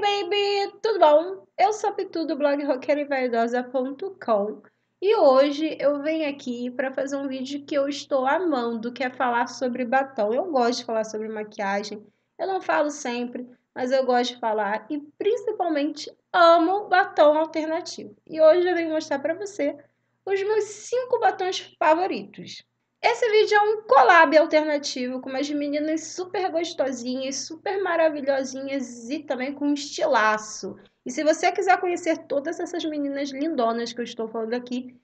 baby, tudo bom? Eu sou a Pitu do blog roqueiraiverdosa.com e hoje eu venho aqui para fazer um vídeo que eu estou amando, que é falar sobre batom. Eu gosto de falar sobre maquiagem, eu não falo sempre, mas eu gosto de falar e principalmente amo batom alternativo. E hoje eu venho mostrar para você os meus cinco batons favoritos. Esse vídeo é um collab alternativo com umas meninas super gostosinhas, super maravilhosinhas e também com um estilaço. E se você quiser conhecer todas essas meninas lindonas que eu estou falando aqui,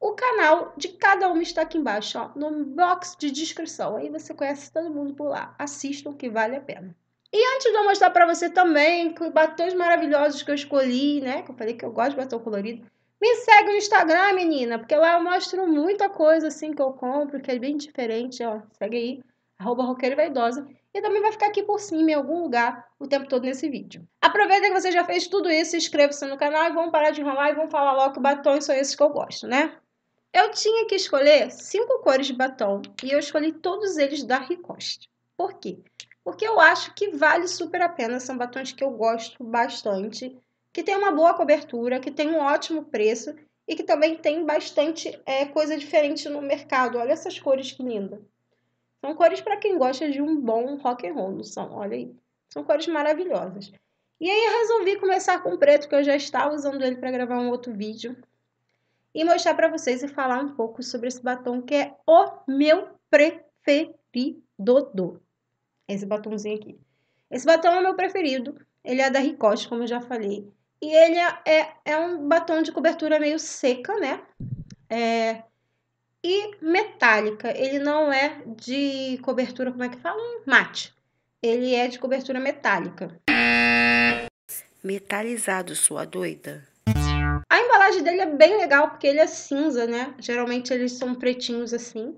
o canal de cada uma está aqui embaixo, ó, no box de descrição. Aí você conhece todo mundo por lá. Assistam que vale a pena. E antes de eu mostrar para você também que batons maravilhosos que eu escolhi, né? Que eu falei que eu gosto de batom colorido. Me segue no Instagram, menina, porque lá eu mostro muita coisa assim que eu compro, que é bem diferente, ó. Segue aí, arroba roqueira vaidosa. E também vai ficar aqui por cima, em algum lugar, o tempo todo nesse vídeo. Aproveita que você já fez tudo isso, inscreva-se no canal e vamos parar de enrolar e vamos falar logo que batons são esses que eu gosto, né? Eu tinha que escolher cinco cores de batom e eu escolhi todos eles da Ricoste. Por quê? Porque eu acho que vale super a pena, são batons que eu gosto bastante que tem uma boa cobertura, que tem um ótimo preço e que também tem bastante é, coisa diferente no mercado. Olha essas cores que linda. São cores para quem gosta de um bom rock and roll, não são? Olha aí. São cores maravilhosas. E aí eu resolvi começar com o preto, que eu já estava usando ele para gravar um outro vídeo. E mostrar para vocês e falar um pouco sobre esse batom, que é o meu preferido. Esse batomzinho aqui. Esse batom é o meu preferido. Ele é da Ricote, como eu já falei. E ele é, é, é um batom de cobertura meio seca, né? É, e metálica. Ele não é de cobertura, como é que fala? Mate. Ele é de cobertura metálica. Metalizado, sua doida. A embalagem dele é bem legal porque ele é cinza, né? Geralmente eles são pretinhos assim.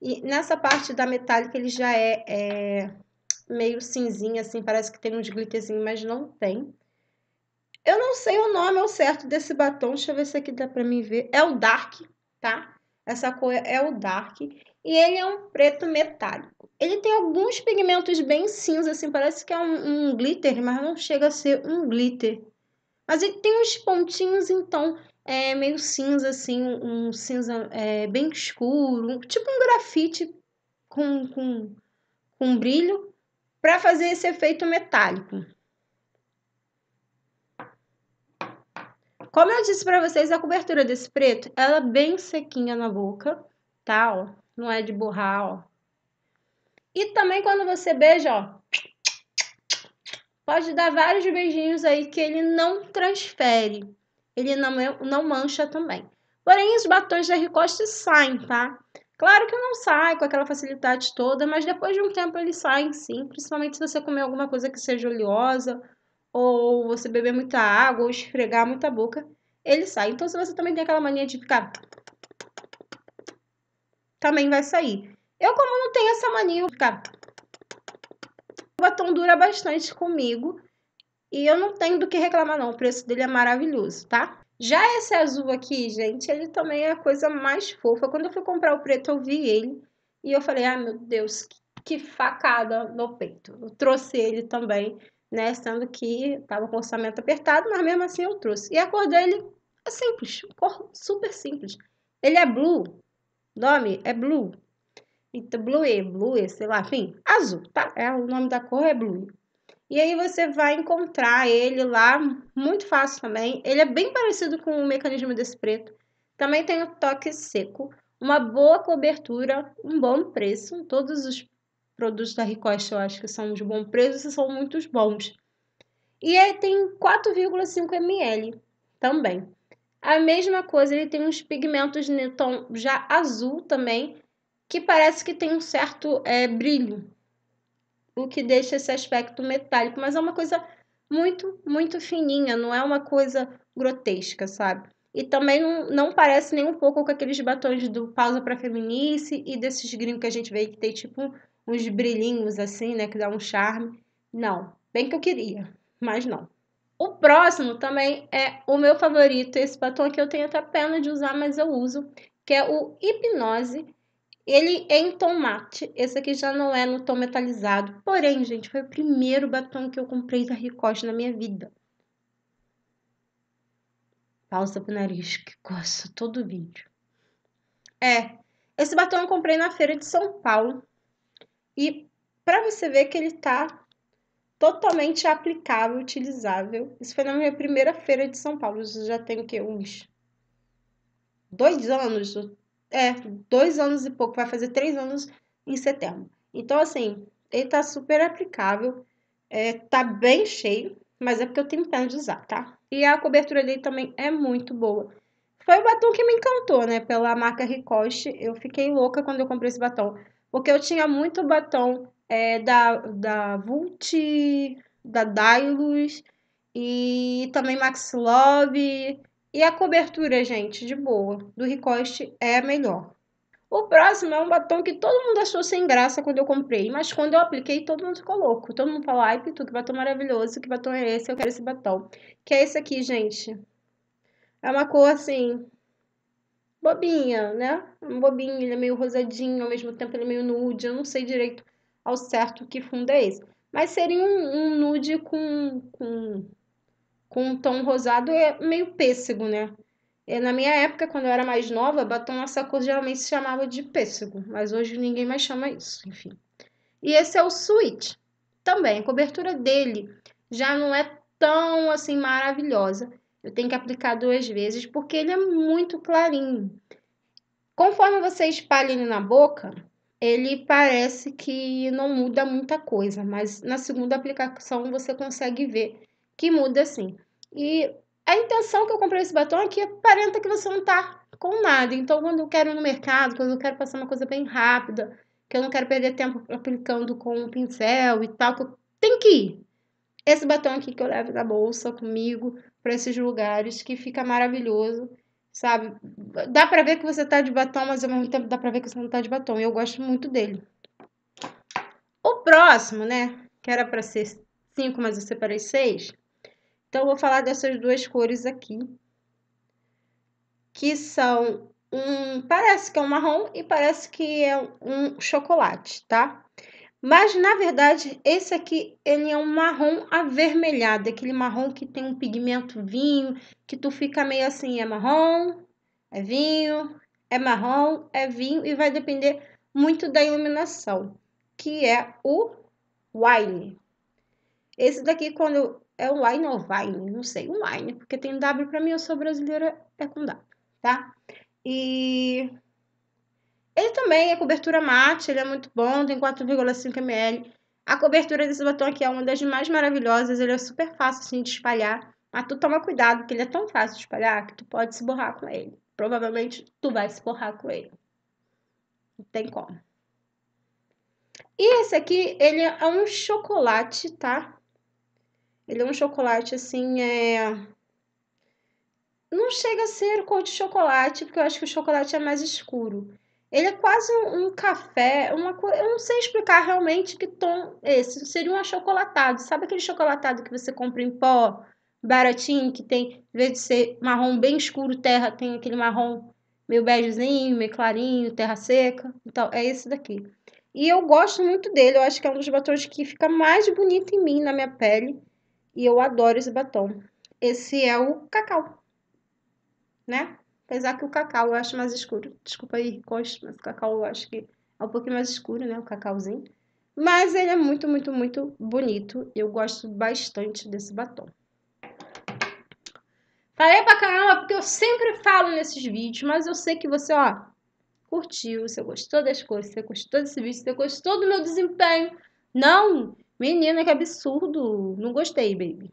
E nessa parte da metálica ele já é, é meio cinzinho assim, parece que tem uns glitterzinhos, mas não tem. Eu não sei o nome ao certo desse batom, deixa eu ver se aqui dá pra mim ver. É o Dark, tá? Essa cor é o Dark. E ele é um preto metálico. Ele tem alguns pigmentos bem cinza, assim, parece que é um, um glitter, mas não chega a ser um glitter. Mas ele tem uns pontinhos, então, é meio cinza, assim, um, cinza é, bem escuro, tipo um grafite com, com, com brilho, para fazer esse efeito metálico. Como eu disse para vocês, a cobertura desse preto, ela é bem sequinha na boca, tá? Ó, não é de borrar, ó. E também quando você beija, ó, pode dar vários beijinhos aí que ele não transfere. Ele não, é, não mancha também. Porém, os batons da Ricoste saem, tá? Claro que não sai com aquela facilidade toda, mas depois de um tempo eles saem sim, principalmente se você comer alguma coisa que seja oleosa ou você beber muita água, ou esfregar muita boca, ele sai. Então, se você também tem aquela mania de ficar. Também vai sair. Eu, como não tenho essa mania de ficar. O batom dura bastante comigo. E eu não tenho do que reclamar, não. O preço dele é maravilhoso, tá? Já esse azul aqui, gente, ele também é a coisa mais fofa. Quando eu fui comprar o preto, eu vi ele. E eu falei, ai ah, meu Deus, que facada no peito. Eu trouxe ele também né? Sendo que estava com o orçamento apertado, mas mesmo assim eu trouxe. E a cor dele é simples, cor super simples. Ele é blue, nome é blue. Então, blue, blue, sei lá, enfim, azul, tá? É, o nome da cor é blue. E aí você vai encontrar ele lá, muito fácil também. Ele é bem parecido com o mecanismo desse preto. Também tem o toque seco, uma boa cobertura, um bom preço. Todos os produtos da Ricosta eu acho que são de bom preço e são muito bons. E ele tem 4,5 ml também. A mesma coisa, ele tem uns pigmentos de tom já azul também, que parece que tem um certo é, brilho, o que deixa esse aspecto metálico, mas é uma coisa muito, muito fininha, não é uma coisa grotesca, sabe? E também não, não parece nem um pouco com aqueles batons do Pausa para Feminice e desses gringos que a gente vê que tem tipo uns brilhinhos assim, né, que dá um charme. Não, bem que eu queria, mas não. O próximo também é o meu favorito, esse batom aqui eu tenho até pena de usar, mas eu uso, que é o Hipnose. Ele é em tom mate, esse aqui já não é no tom metalizado. Porém, gente, foi o primeiro batom que eu comprei da Ricote na minha vida. Pausa pro nariz, que coça todo vídeo. É, esse batom eu comprei na feira de São Paulo. E para você ver que ele está totalmente aplicável, utilizável. Isso foi na minha primeira feira de São Paulo. já tem o quê? Uns dois anos? É, dois anos e pouco. Vai fazer três anos em setembro. Então, assim, ele tá super aplicável. É, tá bem cheio, mas é porque eu tenho pena de usar, tá? E a cobertura dele também é muito boa. Foi o batom que me encantou, né? Pela marca Ricoche. Eu fiquei louca quando eu comprei esse batom. Porque eu tinha muito batom é, da, da Vult, da Dailus e também Max Love. E a cobertura, gente, de boa, do Ricoste é melhor. O próximo é um batom que todo mundo achou sem graça quando eu comprei, mas quando eu apliquei, todo mundo ficou louco. Todo mundo falou, ai, Pitu, que batom maravilhoso, que batom é esse? Eu quero esse batom. Que é esse aqui, gente. É uma cor, assim, bobinha, né? Um bobinho, ele é meio rosadinho, ao mesmo tempo ele é meio nude, eu não sei direito ao certo que fundo é esse. Mas seria um, um nude com, com, com um tom rosado é meio pêssego, né? É, na minha época, quando eu era mais nova, batom essa cor geralmente se chamava de pêssego, mas hoje ninguém mais chama isso, enfim. E esse é o suíte também. A cobertura dele já não é tão assim maravilhosa. Eu tenho que aplicar duas vezes porque ele é muito clarinho. Conforme você espalha ele na boca, ele parece que não muda muita coisa, mas na segunda aplicação você consegue ver que muda sim. E a intenção que eu comprei esse batom aqui é que aparenta que você não tá com nada. Então, quando eu quero ir no mercado, quando eu quero passar uma coisa bem rápida, que eu não quero perder tempo aplicando com um pincel e tal, que eu tenho que ir. Esse batom aqui que eu levo na bolsa comigo, para esses lugares que fica maravilhoso, sabe? Dá para ver que você tá de batom, mas ao mesmo tempo dá para ver que você não tá de batom. E eu gosto muito dele. O próximo, né? Que era para ser cinco, mas eu separei seis. Então eu vou falar dessas duas cores aqui, que são um, parece que é um marrom e parece que é um chocolate, tá? Mas, na verdade, esse aqui, ele é um marrom avermelhado. Aquele marrom que tem um pigmento vinho, que tu fica meio assim, é marrom, é vinho, é marrom, é vinho. E vai depender muito da iluminação, que é o wine. Esse daqui, quando é um wine ou wine, não sei, o wine. Porque tem W pra mim, eu sou brasileira, é com W, tá? E ele também é cobertura mate, ele é muito bom, tem 4,5 ml. A cobertura desse batom aqui é uma das mais maravilhosas, ele é super fácil assim de espalhar. Mas tu toma cuidado, porque ele é tão fácil de espalhar que tu pode se borrar com ele. Provavelmente tu vai se borrar com ele. Não tem como. E esse aqui, ele é um chocolate, tá? Ele é um chocolate assim, é. Não chega a ser cor de chocolate, porque eu acho que o chocolate é mais escuro. Ele é quase um, um café, uma coisa. Eu não sei explicar realmente que tom esse. Seria um achocolatado. Sabe aquele chocolatado que você compra em pó, baratinho, que tem, em vez de ser marrom bem escuro, terra, tem aquele marrom meio begezinho, meio clarinho, terra seca. Então, é esse daqui. E eu gosto muito dele. Eu acho que é um dos batons que fica mais bonito em mim, na minha pele. E eu adoro esse batom. Esse é o cacau, né? Apesar que o cacau eu acho mais escuro. Desculpa aí, Costa, mas o cacau eu acho que é um pouquinho mais escuro, né? O cacauzinho. Mas ele é muito, muito, muito bonito. Eu gosto bastante desse batom. Falei pra caramba porque eu sempre falo nesses vídeos, mas eu sei que você, ó, curtiu, você gostou das coisas, você gostou desse vídeo, você gostou do meu desempenho. Não! Menina, que absurdo! Não gostei, baby.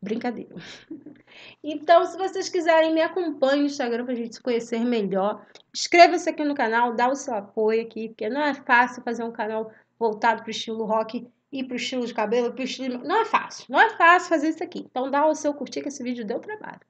Brincadeira. Então, se vocês quiserem, me acompanhe no Instagram para a gente se conhecer melhor. Inscreva-se aqui no canal, dá o seu apoio aqui, porque não é fácil fazer um canal voltado para o estilo rock e para o estilo de cabelo, estilo... Não é fácil, não é fácil fazer isso aqui. Então, dá o seu curtir, que esse vídeo deu trabalho.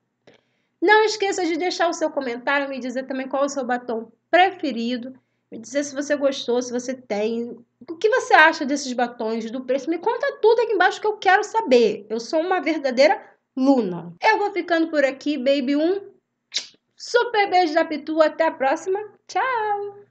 Não esqueça de deixar o seu comentário, me dizer também qual é o seu batom preferido me dizer se você gostou, se você tem, o que você acha desses batons, do preço. Me conta tudo aqui embaixo que eu quero saber. Eu sou uma verdadeira Luna. Eu vou ficando por aqui, baby. Um super beijo da Pitu. Até a próxima. Tchau!